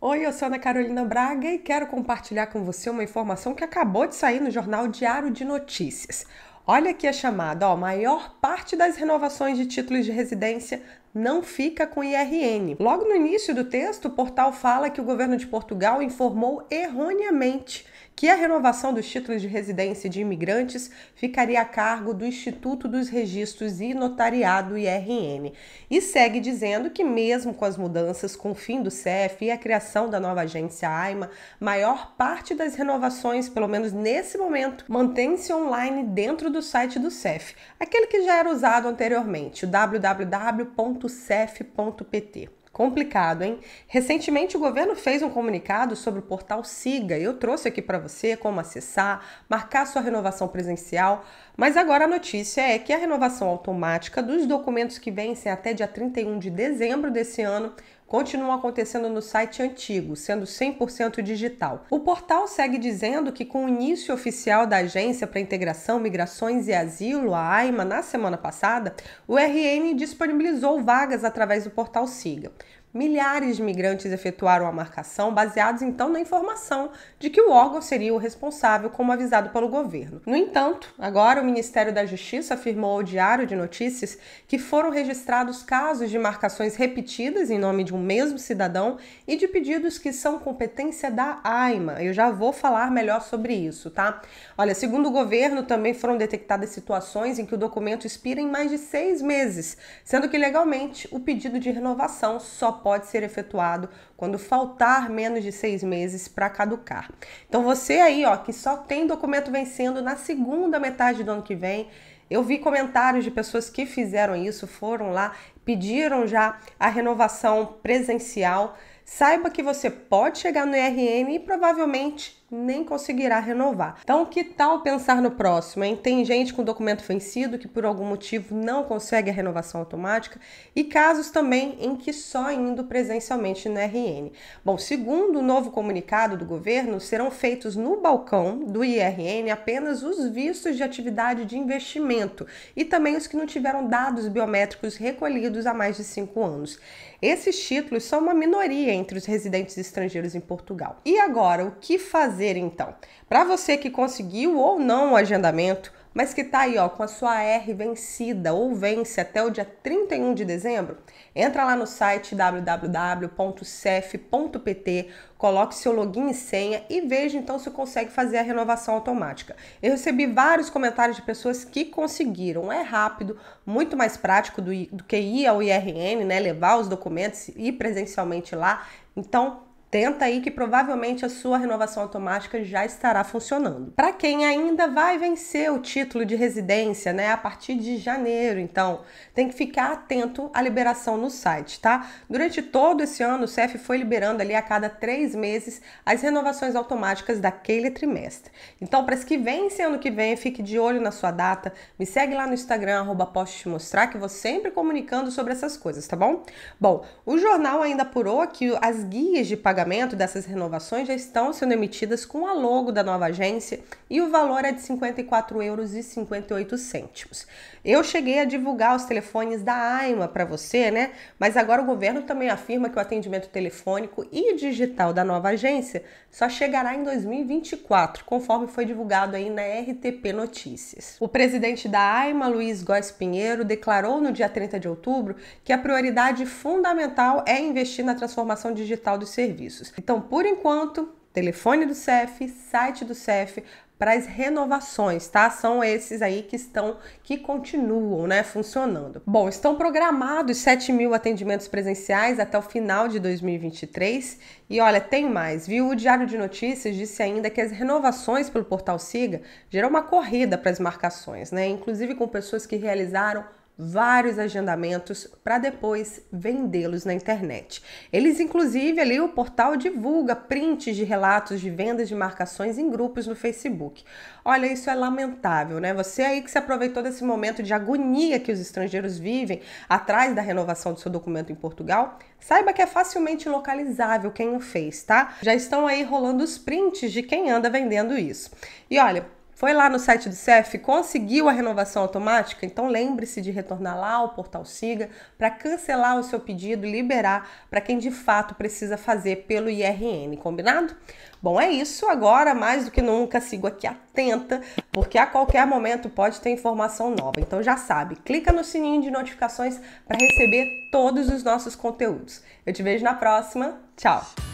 Oi, eu sou Ana Carolina Braga e quero compartilhar com você uma informação que acabou de sair no jornal Diário de Notícias. Olha aqui a chamada, ó, maior parte das renovações de títulos de residência não fica com IRN. Logo no início do texto, o portal fala que o governo de Portugal informou erroneamente que a renovação dos títulos de residência de imigrantes ficaria a cargo do Instituto dos Registros e Notariado IRN. E segue dizendo que, mesmo com as mudanças com o fim do CEF e a criação da nova agência AIMA, maior parte das renovações, pelo menos nesse momento, mantém-se online dentro do site do CEF, aquele que já era usado anteriormente, o www.cef.pt. Complicado, hein? Recentemente o governo fez um comunicado sobre o portal Siga. Eu trouxe aqui para você como acessar, marcar sua renovação presencial, mas agora a notícia é que a renovação automática dos documentos que vencem até dia 31 de dezembro desse ano continuam acontecendo no site antigo, sendo 100% digital. O portal segue dizendo que, com o início oficial da Agência para Integração, Migrações e Asilo, a AIMA, na semana passada, o RN disponibilizou vagas através do portal Siga. Milhares de migrantes efetuaram a marcação, baseados então na informação de que o órgão seria o responsável, como avisado pelo governo. No entanto, agora o Ministério da Justiça afirmou ao Diário de Notícias que foram registrados casos de marcações repetidas em nome de um mesmo cidadão e de pedidos que são competência da AIMA. Eu já vou falar melhor sobre isso, tá? Olha, segundo o governo, também foram detectadas situações em que o documento expira em mais de seis meses, sendo que legalmente o pedido de renovação só pode ser efetuado quando faltar menos de seis meses para caducar. Então você aí, ó, que só tem documento vencendo na segunda metade do ano que vem, eu vi comentários de pessoas que fizeram isso, foram lá, pediram já a renovação presencial. Saiba que você pode chegar no IRN e provavelmente nem conseguirá renovar. Então, que tal pensar no próximo? Hein? Tem gente com documento vencido que por algum motivo não consegue a renovação automática e casos também em que só indo presencialmente no RN. Bom, segundo o novo comunicado do governo, serão feitos no balcão do IRN apenas os vistos de atividade de investimento e também os que não tiveram dados biométricos recolhidos há mais de cinco anos. Esses títulos são uma minoria entre os residentes estrangeiros em Portugal. E agora, o que fazer? fazer então? Para você que conseguiu ou não o agendamento, mas que tá aí ó, com a sua R vencida ou vence até o dia 31 de dezembro, entra lá no site www.cef.pt, coloque seu login e senha e veja então se consegue fazer a renovação automática. Eu recebi vários comentários de pessoas que conseguiram. É rápido, muito mais prático do, do que ir ao IRN, né, levar os documentos e ir presencialmente lá. Então, Tenta aí que provavelmente a sua renovação automática já estará funcionando. Para quem ainda vai vencer o título de residência, né, a partir de janeiro, então, tem que ficar atento à liberação no site, tá? Durante todo esse ano, o CEF foi liberando ali a cada três meses as renovações automáticas daquele trimestre. Então, para as que vencem ano que vem, fique de olho na sua data, me segue lá no Instagram, arroba posso te mostrar, que vou sempre comunicando sobre essas coisas, tá bom? Bom, o jornal ainda apurou que as guias de pagamento pagamento dessas renovações já estão sendo emitidas com a logo da nova agência e o valor é de 54,58 euros. Eu cheguei a divulgar os telefones da AIMA para você, né? Mas agora o governo também afirma que o atendimento telefônico e digital da nova agência só chegará em 2024, conforme foi divulgado aí na RTP Notícias. O presidente da AIMA, Luiz Góes Pinheiro, declarou no dia 30 de outubro que a prioridade fundamental é investir na transformação digital dos serviços serviços. Então, por enquanto, telefone do CEF, site do CEF, para as renovações, tá? São esses aí que estão, que continuam, né, funcionando. Bom, estão programados 7 mil atendimentos presenciais até o final de 2023 e olha, tem mais, viu? O Diário de Notícias disse ainda que as renovações pelo portal Siga gerou uma corrida para as marcações, né? Inclusive com pessoas que realizaram vários agendamentos para depois vendê-los na internet. Eles, inclusive, ali o portal divulga prints de relatos de vendas de marcações em grupos no Facebook. Olha, isso é lamentável, né? Você aí que se aproveitou desse momento de agonia que os estrangeiros vivem atrás da renovação do seu documento em Portugal, saiba que é facilmente localizável quem o fez, tá? Já estão aí rolando os prints de quem anda vendendo isso. E olha, foi lá no site do CEF, conseguiu a renovação automática? Então lembre-se de retornar lá ao portal Siga para cancelar o seu pedido e liberar para quem de fato precisa fazer pelo IRN, combinado? Bom, é isso. Agora, mais do que nunca, sigo aqui atenta, porque a qualquer momento pode ter informação nova. Então já sabe, clica no sininho de notificações para receber todos os nossos conteúdos. Eu te vejo na próxima. Tchau!